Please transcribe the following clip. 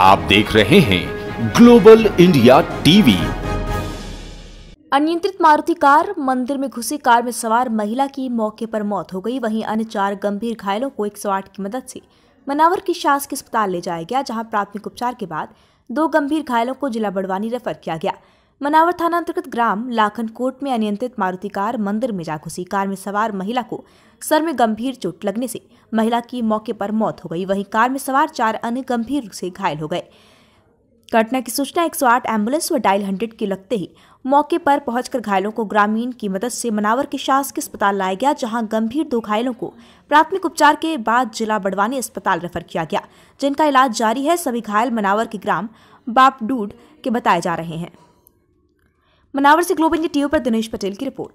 आप देख रहे हैं ग्लोबल इंडिया टीवी अनियंत्रित मारुति कार मंदिर में घुसी कार में सवार महिला की मौके पर मौत हो गई वहीं अन्य चार गंभीर घायलों को एक सौ की मदद से मनावर की शासकीय अस्पताल ले जाया गया जहां प्राथमिक उपचार के बाद दो गंभीर घायलों को जिला बड़वानी रेफर किया गया मनावर थाना अंतर्गत ग्राम लाखन कोट में अनियंत्रित मारुति कार मंदिर में जा घुसी कार में सवार महिला को सर में गंभीर चोट लगने से महिला की मौके पर मौत हो गई वहीं कार में सवार चार अन्य गंभीर से घायल हो गए घटना की सूचना 108 एम्बुलेंस व डायल हंड्रेड के लगते ही मौके पर पहुंचकर घायलों को ग्रामीण की मदद से मनावर के शासकीय अस्पताल लाया गया जहां गंभीर दो घायलों को प्राथमिक उपचार के बाद जिला बड़वानी अस्पताल रेफर किया गया जिनका इलाज जारी है सभी घायल मनावर के ग्राम बापडूड के बताए जा रहे हैं मनावर से ग्लोब इंडिया टीवी पर दिनेश पटेल की रिपोर्ट